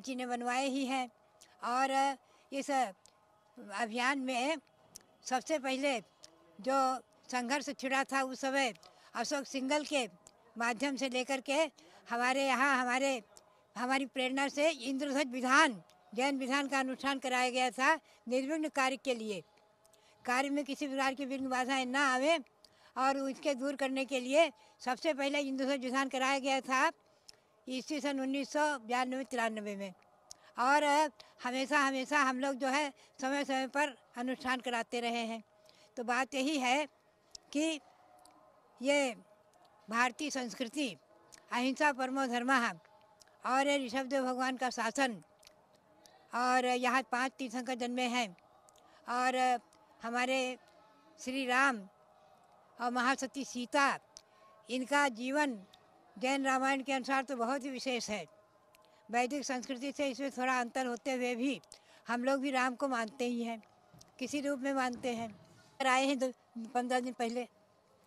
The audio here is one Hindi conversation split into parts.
पार्टी ने बनवाए ही हैं और इस अभियान में सबसे पहले जो संघर्ष छिड़ा था उस समय अशोक सिंगल के माध्यम से लेकर के हमारे यहाँ हमारे हमारी प्रेरणा से इंद्रध्वज विधान जैन विधान का अनुष्ठान कराया गया था निर्विघ्न कार्य के लिए कार्य में किसी प्रकार की विघ्न बाधाएँ ना आवे और उसके दूर करने के लिए सबसे पहले इंद्रध्वज विधान कराया गया था ईस्वी सन उन्नीस सौ बयानवे तिरानवे में और हमेशा हमेशा हम लोग जो है समय समय पर अनुष्ठान कराते रहे हैं तो बात यही है कि ये भारतीय संस्कृति अहिंसा परमो धर्म और ये ऋषभदेव भगवान का शासन और यहाँ पांच का जन्मे हैं और हमारे श्री राम और महासती सीता इनका जीवन जैन रामायण के अनुसार तो बहुत ही विशेष है वैदिक संस्कृति से इसमें थोड़ा अंतर होते हुए भी हम लोग भी राम को मानते ही हैं किसी रूप में मानते हैं आए हैं पंद्रह दिन पहले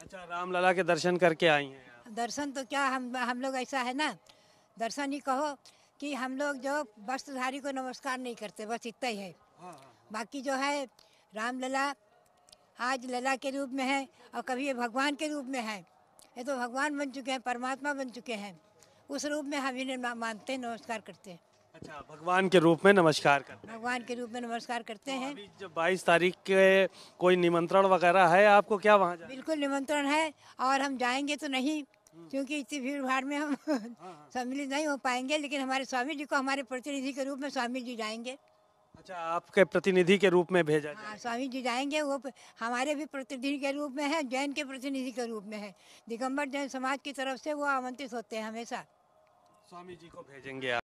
अच्छा राम लला के दर्शन करके आई हैं दर्शन तो क्या हम हम लोग ऐसा है ना दर्शन ही कहो कि हम लोग जो वस्त्रधारी को नमस्कार नहीं करते बस इतना ही है हाँ, हाँ। बाकी जो है रामलला आज लला के रूप में है और कभी ये भगवान के रूप में है ये तो भगवान बन चुके हैं परमात्मा बन चुके हैं उस रूप में हम इन्हें मानते नमस्कार करते हैं अच्छा भगवान के रूप में नमस्कार करते हैं भगवान के रूप में नमस्कार करते तो हैं तो जब 22 तारीख के कोई निमंत्रण वगैरह है आपको क्या वहाँ बिल्कुल निमंत्रण है और हम जाएंगे तो नहीं हम्म। क्योंकि इतनी भीड़ भाड़ में हम हाँ, हाँ। सम्मिलित नहीं हो पाएंगे लेकिन हमारे स्वामी जी को हमारे प्रतिनिधि के रूप में स्वामी जी जाएंगे अच्छा आपके प्रतिनिधि के रूप में भेजा हाँ, स्वामी जी जाएंगे वो हमारे भी प्रतिनिधि के रूप में है जैन के प्रतिनिधि के रूप में है दिगम्बर जैन समाज की तरफ से वो आमंत्रित होते हैं हमेशा स्वामी जी को भेजेंगे आप